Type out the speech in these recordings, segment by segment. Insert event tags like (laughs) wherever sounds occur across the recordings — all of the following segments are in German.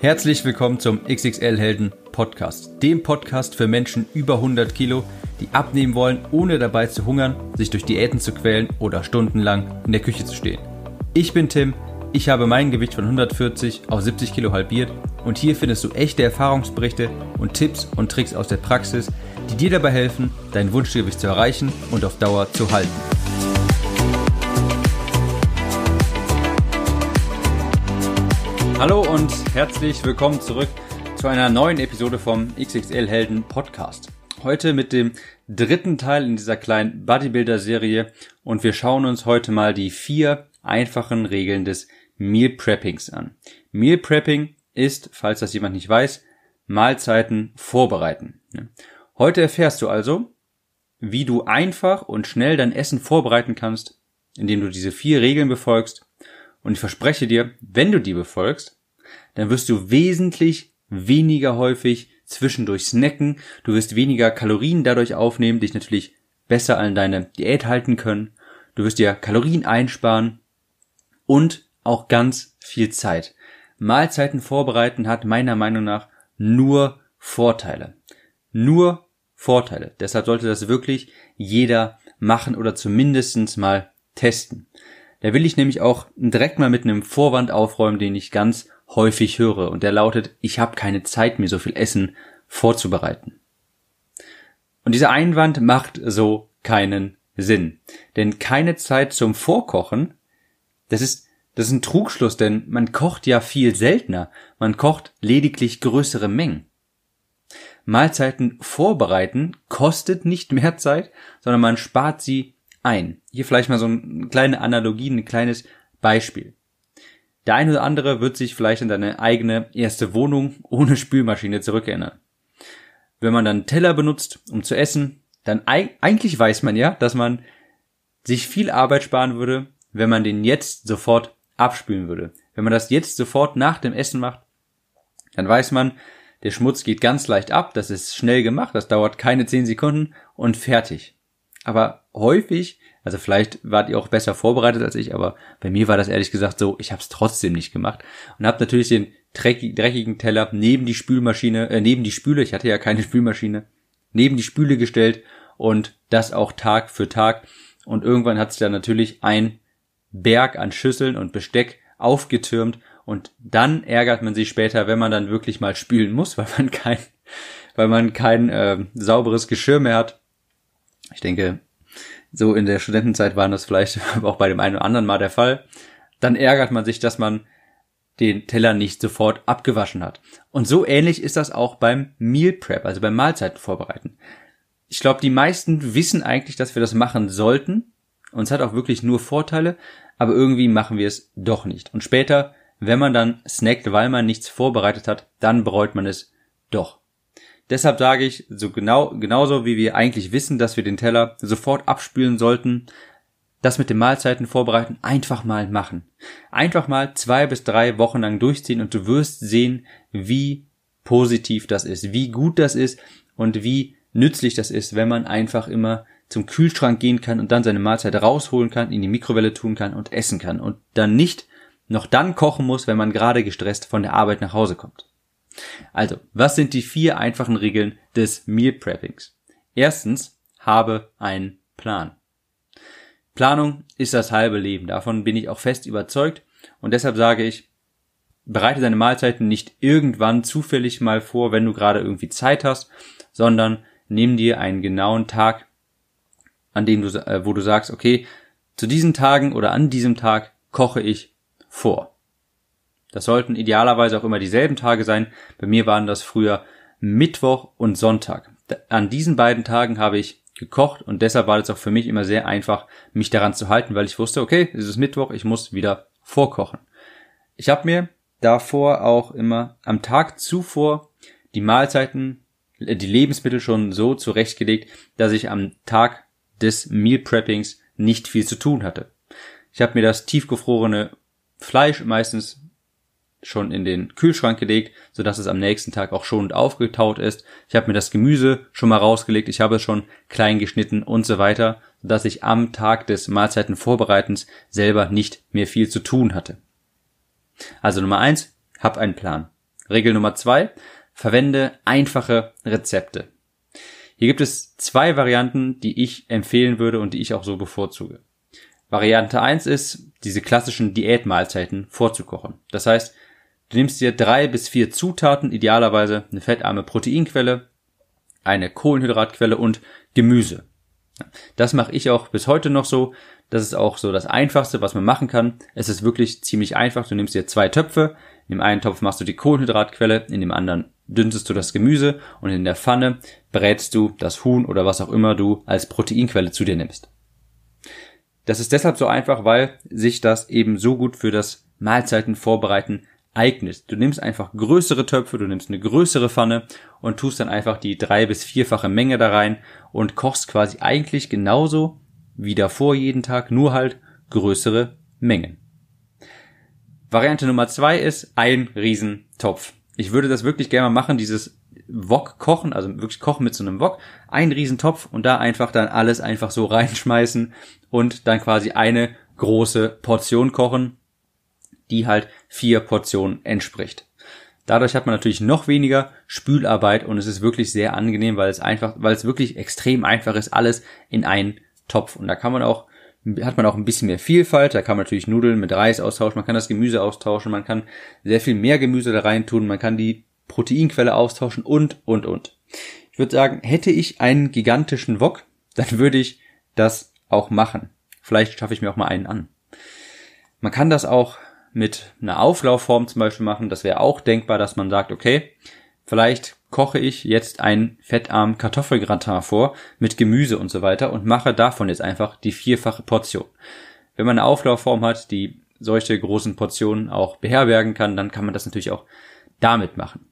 Herzlich willkommen zum XXL Helden Podcast, dem Podcast für Menschen über 100 Kilo, die abnehmen wollen, ohne dabei zu hungern, sich durch Diäten zu quälen oder stundenlang in der Küche zu stehen. Ich bin Tim, ich habe mein Gewicht von 140 auf 70 Kilo halbiert und hier findest du echte Erfahrungsberichte und Tipps und Tricks aus der Praxis, die dir dabei helfen, dein Wunschgewicht zu erreichen und auf Dauer zu halten. Hallo und herzlich willkommen zurück zu einer neuen Episode vom XXL Helden Podcast. Heute mit dem dritten Teil in dieser kleinen Bodybuilder-Serie und wir schauen uns heute mal die vier einfachen Regeln des Meal Preppings an. Meal Prepping ist, falls das jemand nicht weiß, Mahlzeiten vorbereiten. Heute erfährst du also, wie du einfach und schnell dein Essen vorbereiten kannst, indem du diese vier Regeln befolgst und ich verspreche dir, wenn du die befolgst, dann wirst du wesentlich weniger häufig zwischendurch snacken, du wirst weniger Kalorien dadurch aufnehmen, dich natürlich besser an deine Diät halten können, du wirst dir Kalorien einsparen und auch ganz viel Zeit. Mahlzeiten vorbereiten hat meiner Meinung nach nur Vorteile. Nur Vorteile. Deshalb sollte das wirklich jeder machen oder zumindestens mal testen. Da will ich nämlich auch direkt mal mit einem Vorwand aufräumen, den ich ganz häufig höre. Und der lautet, ich habe keine Zeit, mir so viel Essen vorzubereiten. Und dieser Einwand macht so keinen Sinn. Denn keine Zeit zum Vorkochen, das ist das ist ein Trugschluss, denn man kocht ja viel seltener. Man kocht lediglich größere Mengen. Mahlzeiten vorbereiten kostet nicht mehr Zeit, sondern man spart sie ein. Hier vielleicht mal so eine kleine Analogie, ein kleines Beispiel. Der eine oder andere wird sich vielleicht in deine eigene erste Wohnung ohne Spülmaschine zurückerinnern. Wenn man dann Teller benutzt, um zu essen, dann eigentlich weiß man ja, dass man sich viel Arbeit sparen würde, wenn man den jetzt sofort abspülen würde. Wenn man das jetzt sofort nach dem Essen macht, dann weiß man, der Schmutz geht ganz leicht ab, das ist schnell gemacht, das dauert keine 10 Sekunden und fertig aber häufig, also vielleicht wart ihr auch besser vorbereitet als ich, aber bei mir war das ehrlich gesagt so, ich habe es trotzdem nicht gemacht und habe natürlich den dreckigen Teller neben die Spülmaschine, äh, neben die Spüle, ich hatte ja keine Spülmaschine, neben die Spüle gestellt und das auch Tag für Tag und irgendwann hat sich dann natürlich ein Berg an Schüsseln und Besteck aufgetürmt und dann ärgert man sich später, wenn man dann wirklich mal spülen muss, (laughs) weil man kein, weil man kein äh, sauberes Geschirr mehr hat ich denke, so in der Studentenzeit waren das vielleicht (laughs) auch bei dem einen oder anderen mal der Fall. Dann ärgert man sich, dass man den Teller nicht sofort abgewaschen hat. Und so ähnlich ist das auch beim Meal Prep, also beim Mahlzeiten vorbereiten. Ich glaube, die meisten wissen eigentlich, dass wir das machen sollten. Und es hat auch wirklich nur Vorteile, aber irgendwie machen wir es doch nicht. Und später, wenn man dann snackt, weil man nichts vorbereitet hat, dann bereut man es doch. Deshalb sage ich, so genau, genauso wie wir eigentlich wissen, dass wir den Teller sofort abspülen sollten, das mit den Mahlzeiten vorbereiten einfach mal machen. Einfach mal zwei bis drei Wochen lang durchziehen und du wirst sehen, wie positiv das ist, wie gut das ist und wie nützlich das ist, wenn man einfach immer zum Kühlschrank gehen kann und dann seine Mahlzeit rausholen kann, in die Mikrowelle tun kann und essen kann und dann nicht noch dann kochen muss, wenn man gerade gestresst von der Arbeit nach Hause kommt. Also, was sind die vier einfachen Regeln des Meal Preppings? Erstens, habe einen Plan. Planung ist das halbe Leben. Davon bin ich auch fest überzeugt. Und deshalb sage ich, bereite deine Mahlzeiten nicht irgendwann zufällig mal vor, wenn du gerade irgendwie Zeit hast, sondern nimm dir einen genauen Tag, an dem du, äh, wo du sagst, okay, zu diesen Tagen oder an diesem Tag koche ich vor. Das sollten idealerweise auch immer dieselben Tage sein. Bei mir waren das früher Mittwoch und Sonntag. An diesen beiden Tagen habe ich gekocht und deshalb war es auch für mich immer sehr einfach, mich daran zu halten, weil ich wusste, okay, es ist Mittwoch, ich muss wieder vorkochen. Ich habe mir davor auch immer am Tag zuvor die Mahlzeiten, äh, die Lebensmittel schon so zurechtgelegt, dass ich am Tag des Meal Preppings nicht viel zu tun hatte. Ich habe mir das tiefgefrorene Fleisch meistens schon in den Kühlschrank gelegt, sodass es am nächsten Tag auch schonend aufgetaut ist. Ich habe mir das Gemüse schon mal rausgelegt, ich habe es schon klein geschnitten und so weiter, sodass ich am Tag des Mahlzeitenvorbereitens selber nicht mehr viel zu tun hatte. Also Nummer eins, hab einen Plan. Regel Nummer zwei, verwende einfache Rezepte. Hier gibt es zwei Varianten, die ich empfehlen würde und die ich auch so bevorzuge. Variante eins ist, diese klassischen Diätmahlzeiten vorzukochen. Das heißt, Du nimmst dir drei bis vier Zutaten, idealerweise eine fettarme Proteinquelle, eine Kohlenhydratquelle und Gemüse. Das mache ich auch bis heute noch so. Das ist auch so das Einfachste, was man machen kann. Es ist wirklich ziemlich einfach. Du nimmst dir zwei Töpfe. In dem einen Topf machst du die Kohlenhydratquelle, in dem anderen dünstest du das Gemüse und in der Pfanne brätst du das Huhn oder was auch immer du als Proteinquelle zu dir nimmst. Das ist deshalb so einfach, weil sich das eben so gut für das Mahlzeiten vorbereiten eignest. Du nimmst einfach größere Töpfe, du nimmst eine größere Pfanne und tust dann einfach die drei bis vierfache Menge da rein und kochst quasi eigentlich genauso wie davor jeden Tag, nur halt größere Mengen. Variante Nummer zwei ist ein Riesentopf. Ich würde das wirklich gerne mal machen, dieses Wok kochen, also wirklich kochen mit so einem Wok, ein Riesentopf und da einfach dann alles einfach so (laughs) reinschmeißen und dann quasi eine große Portion kochen die halt vier Portionen entspricht. Dadurch hat man natürlich noch weniger Spülarbeit und es ist wirklich sehr angenehm, weil es einfach, weil es wirklich extrem einfach ist, alles in einen Topf. Und da kann man auch, hat man auch ein bisschen mehr Vielfalt. Da kann man natürlich Nudeln mit Reis austauschen, man kann das Gemüse austauschen, man kann sehr viel mehr Gemüse da rein tun, man kann die Proteinquelle austauschen und, und, und. Ich würde sagen, hätte ich einen gigantischen Wok, dann würde ich das auch machen. Vielleicht schaffe ich mir auch mal einen an. Man kann das auch mit einer Auflaufform zum Beispiel machen. Das wäre auch denkbar, dass man sagt, okay, vielleicht koche ich jetzt einen fettarmen Kartoffelgratin vor mit Gemüse und so weiter und mache davon jetzt einfach die vierfache Portion. Wenn man eine Auflaufform hat, die solche großen Portionen auch beherbergen kann, dann kann man das natürlich auch damit machen.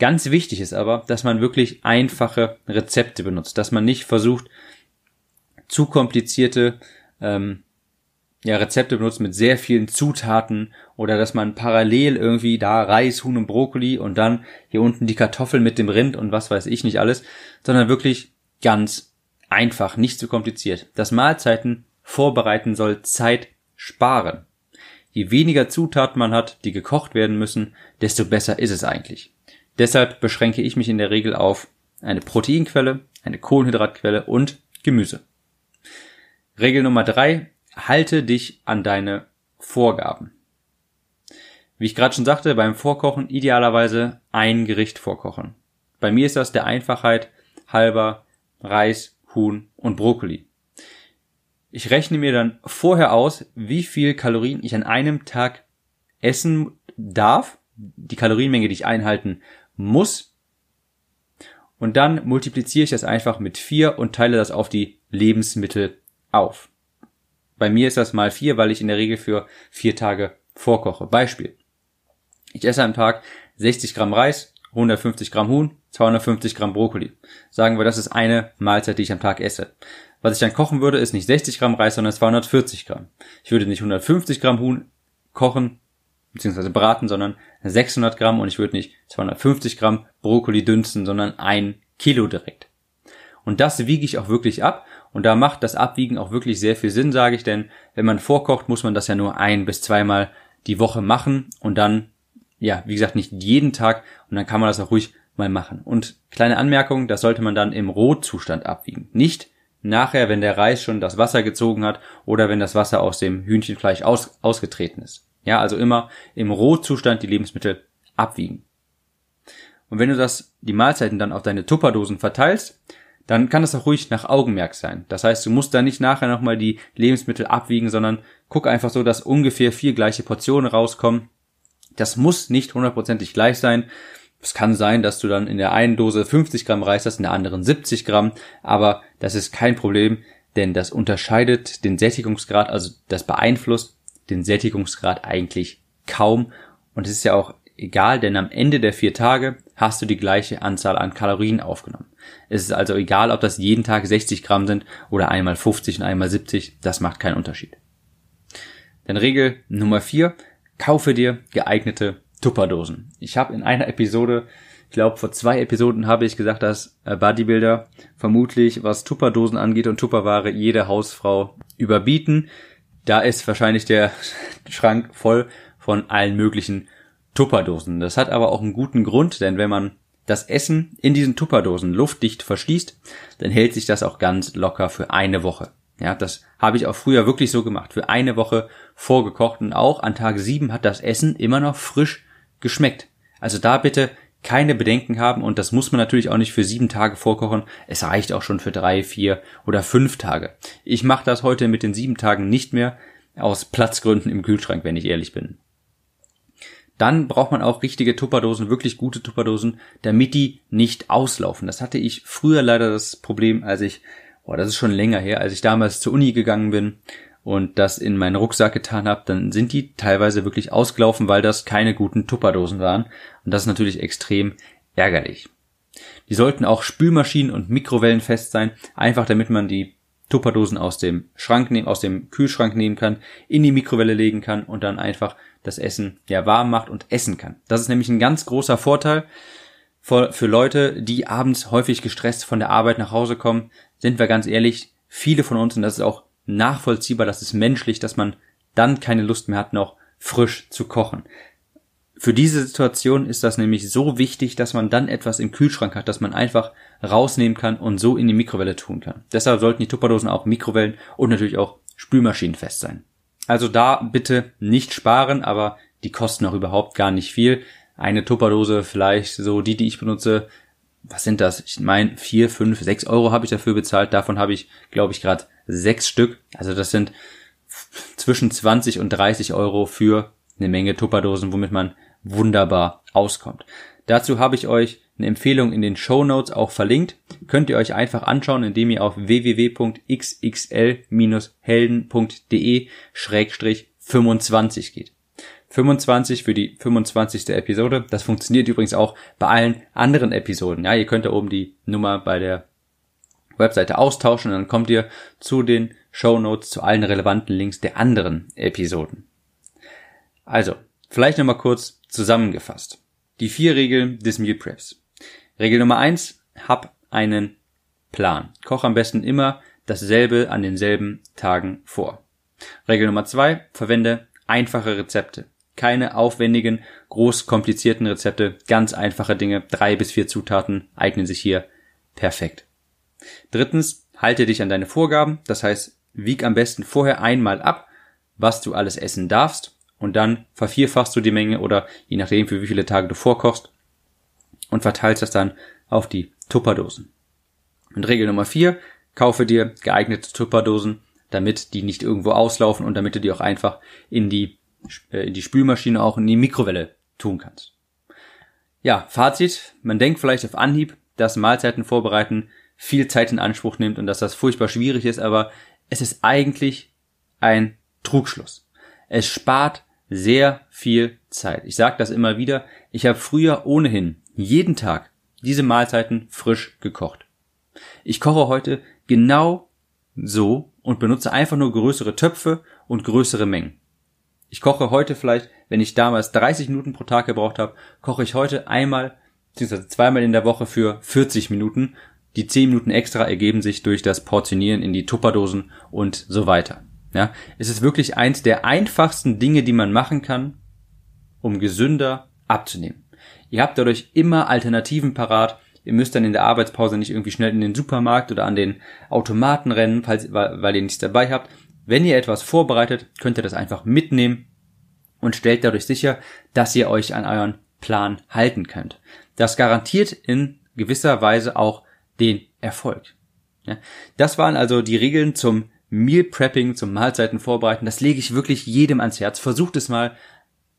Ganz wichtig ist aber, dass man wirklich einfache Rezepte benutzt, dass man nicht versucht, zu komplizierte ähm, ja, Rezepte benutzt mit sehr vielen Zutaten oder dass man parallel irgendwie da Reis, Huhn und Brokkoli und dann hier unten die Kartoffeln mit dem Rind und was weiß ich nicht alles, sondern wirklich ganz einfach, nicht zu kompliziert. Das Mahlzeiten vorbereiten soll Zeit sparen. Je weniger Zutaten man hat, die gekocht werden müssen, desto besser ist es eigentlich. Deshalb beschränke ich mich in der Regel auf eine Proteinquelle, eine Kohlenhydratquelle und Gemüse. Regel Nummer drei halte dich an deine Vorgaben. Wie ich gerade schon sagte, beim Vorkochen idealerweise ein Gericht vorkochen. Bei mir ist das der Einfachheit halber Reis, Huhn und Brokkoli. Ich rechne mir dann vorher aus, wie viel Kalorien ich an einem Tag essen darf, die Kalorienmenge, die ich einhalten muss. Und dann multipliziere ich das einfach mit vier und teile das auf die Lebensmittel auf. Bei mir ist das mal vier, weil ich in der Regel für vier Tage vorkoche. Beispiel. Ich esse am Tag 60 Gramm Reis, 150 Gramm Huhn, 250 Gramm Brokkoli. Sagen wir, das ist eine Mahlzeit, die ich am Tag esse. Was ich dann kochen würde, ist nicht 60 Gramm Reis, sondern 240 Gramm. Ich würde nicht 150 Gramm Huhn kochen, beziehungsweise braten, sondern 600 Gramm und ich würde nicht 250 Gramm Brokkoli dünsten, sondern ein Kilo direkt. Und das wiege ich auch wirklich ab und da macht das Abwiegen auch wirklich sehr viel Sinn, sage ich, denn wenn man vorkocht, muss man das ja nur ein bis zweimal die Woche machen und dann, ja, wie gesagt, nicht jeden Tag und dann kann man das auch ruhig mal machen. Und kleine Anmerkung, das sollte man dann im Rotzustand abwiegen. Nicht nachher, wenn der Reis schon das Wasser gezogen hat oder wenn das Wasser aus dem Hühnchenfleisch aus, ausgetreten ist. Ja, also immer im Rotzustand die Lebensmittel abwiegen. Und wenn du das, die Mahlzeiten dann auf deine Tupperdosen verteilst, dann kann das auch ruhig nach Augenmerk sein. Das heißt, du musst da nicht nachher nochmal die Lebensmittel abwiegen, sondern guck einfach so, dass ungefähr vier gleiche Portionen rauskommen. Das muss nicht hundertprozentig gleich sein. Es kann sein, dass du dann in der einen Dose 50 Gramm Reis hast, in der anderen 70 Gramm, aber das ist kein Problem, denn das unterscheidet den Sättigungsgrad, also das beeinflusst den Sättigungsgrad eigentlich kaum. Und es ist ja auch egal, denn am Ende der vier Tage hast du die gleiche Anzahl an Kalorien aufgenommen. Es ist also egal, ob das jeden Tag 60 Gramm sind oder einmal 50 und einmal 70, das macht keinen Unterschied. Denn Regel Nummer vier: kaufe dir geeignete Tupperdosen. Ich habe in einer Episode, ich glaube vor zwei Episoden habe ich gesagt, dass äh, Bodybuilder vermutlich, was Tupperdosen angeht und Tupperware, jede Hausfrau überbieten. Da ist wahrscheinlich der (laughs) Schrank voll von allen möglichen Tupperdosen. Das hat aber auch einen guten Grund, denn wenn man das Essen in diesen Tupperdosen luftdicht verschließt, dann hält sich das auch ganz locker für eine Woche. Ja, das habe ich auch früher wirklich so gemacht. Für eine Woche vorgekocht und auch an Tag sieben hat das Essen immer noch frisch geschmeckt. Also da bitte keine Bedenken haben und das muss man natürlich auch nicht für sieben Tage vorkochen. Es reicht auch schon für drei, vier oder fünf Tage. Ich mache das heute mit den sieben Tagen nicht mehr aus Platzgründen im Kühlschrank, wenn ich ehrlich bin dann braucht man auch richtige Tupperdosen, wirklich gute Tupperdosen, damit die nicht auslaufen. Das hatte ich früher leider das Problem, als ich, boah, das ist schon länger her, als ich damals zur Uni gegangen bin und das in meinen Rucksack getan habe, dann sind die teilweise wirklich ausgelaufen, weil das keine guten Tupperdosen waren. Und das ist natürlich extrem ärgerlich. Die sollten auch Spülmaschinen und Mikrowellenfest sein, einfach damit man die Tupperdosen aus dem Schrank nehmen, aus dem Kühlschrank nehmen kann, in die Mikrowelle legen kann und dann einfach das Essen ja warm macht und essen kann. Das ist nämlich ein ganz großer Vorteil für, für Leute, die abends häufig gestresst von der Arbeit nach Hause kommen. Sind wir ganz ehrlich, viele von uns, und das ist auch nachvollziehbar, das ist menschlich, dass man dann keine Lust mehr hat, noch frisch zu kochen. Für diese Situation ist das nämlich so wichtig, dass man dann etwas im Kühlschrank hat, dass man einfach rausnehmen kann und so in die Mikrowelle tun kann. Deshalb sollten die Tupperdosen auch Mikrowellen und natürlich auch spülmaschinenfest sein. Also da bitte nicht sparen, aber die kosten auch überhaupt gar nicht viel. Eine Tupperdose vielleicht, so die, die ich benutze, was sind das? Ich meine, vier, fünf, sechs Euro habe ich dafür bezahlt. Davon habe ich, glaube ich, gerade sechs Stück. Also das sind zwischen 20 und 30 Euro für eine Menge Tupperdosen, womit man wunderbar auskommt. Dazu habe ich euch eine Empfehlung in den Show Notes auch verlinkt. Könnt ihr euch einfach anschauen, indem ihr auf www.xxl-helden.de schrägstrich 25 geht. 25 für die 25. Episode. Das funktioniert übrigens auch bei allen anderen Episoden. Ja, ihr könnt da oben die Nummer bei der Webseite austauschen und dann kommt ihr zu den Show Notes, zu allen relevanten Links der anderen Episoden. Also, vielleicht nochmal kurz zusammengefasst. Die vier Regeln des Meal Preps. Regel Nummer eins: Hab einen Plan. Koch am besten immer dasselbe an denselben Tagen vor. Regel Nummer zwei: Verwende einfache Rezepte. Keine aufwendigen, groß komplizierten Rezepte, ganz einfache Dinge, drei bis vier Zutaten eignen sich hier perfekt. Drittens, halte dich an deine Vorgaben, das heißt, wieg am besten vorher einmal ab, was du alles essen darfst und dann vervierfachst du die Menge oder je nachdem, für wie viele Tage du vorkochst und verteilst das dann auf die Tupperdosen. Und Regel Nummer vier: kaufe dir geeignete Tupperdosen, damit die nicht irgendwo auslaufen und damit du die auch einfach in die, äh, in die Spülmaschine, auch in die Mikrowelle tun kannst. Ja, Fazit, man denkt vielleicht auf Anhieb, dass Mahlzeiten vorbereiten viel Zeit in Anspruch nimmt und dass das furchtbar schwierig ist, aber es ist eigentlich ein Trugschluss. Es spart sehr viel Zeit. Ich sage das immer wieder. Ich habe früher ohnehin jeden Tag diese Mahlzeiten frisch gekocht. Ich koche heute genau so und benutze einfach nur größere Töpfe und größere Mengen. Ich koche heute vielleicht, wenn ich damals 30 Minuten pro Tag gebraucht habe, koche ich heute einmal bzw. zweimal in der Woche für 40 Minuten. Die 10 Minuten extra ergeben sich durch das Portionieren in die Tupperdosen und so weiter. Ja, es ist wirklich eins der einfachsten Dinge, die man machen kann, um gesünder abzunehmen. Ihr habt dadurch immer Alternativen parat. Ihr müsst dann in der Arbeitspause nicht irgendwie schnell in den Supermarkt oder an den Automaten rennen, falls, weil ihr nichts dabei habt. Wenn ihr etwas vorbereitet, könnt ihr das einfach mitnehmen und stellt dadurch sicher, dass ihr euch an euren Plan halten könnt. Das garantiert in gewisser Weise auch den Erfolg. Ja, das waren also die Regeln zum Meal Prepping zum Mahlzeiten vorbereiten, das lege ich wirklich jedem ans Herz. Versucht es mal.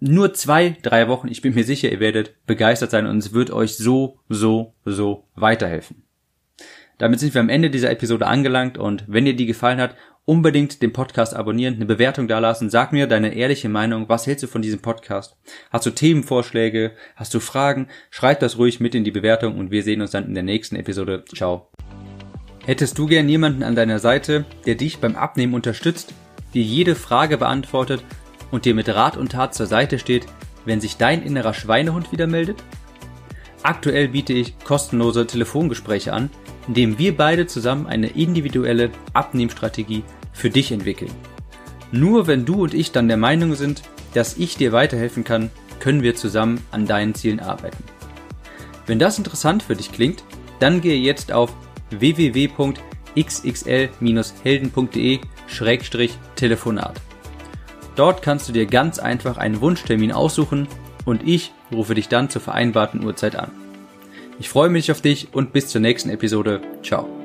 Nur zwei, drei Wochen. Ich bin mir sicher, ihr werdet begeistert sein und es wird euch so, so, so weiterhelfen. Damit sind wir am Ende dieser Episode angelangt und wenn dir die gefallen hat, unbedingt den Podcast abonnieren, eine Bewertung dalassen, sag mir deine ehrliche Meinung, was hältst du von diesem Podcast? Hast du Themenvorschläge? Hast du Fragen? Schreib das ruhig mit in die Bewertung und wir sehen uns dann in der nächsten Episode. Ciao. Hättest du gern jemanden an deiner Seite, der dich beim Abnehmen unterstützt, dir jede Frage beantwortet und dir mit Rat und Tat zur Seite steht, wenn sich dein innerer Schweinehund wieder meldet? Aktuell biete ich kostenlose Telefongespräche an, indem wir beide zusammen eine individuelle Abnehmstrategie für dich entwickeln. Nur wenn du und ich dann der Meinung sind, dass ich dir weiterhelfen kann, können wir zusammen an deinen Zielen arbeiten. Wenn das interessant für dich klingt, dann gehe jetzt auf www.xxl-helden.de-telefonat. Dort kannst du dir ganz einfach einen Wunschtermin aussuchen und ich rufe dich dann zur vereinbarten Uhrzeit an. Ich freue mich auf dich und bis zur nächsten Episode. Ciao.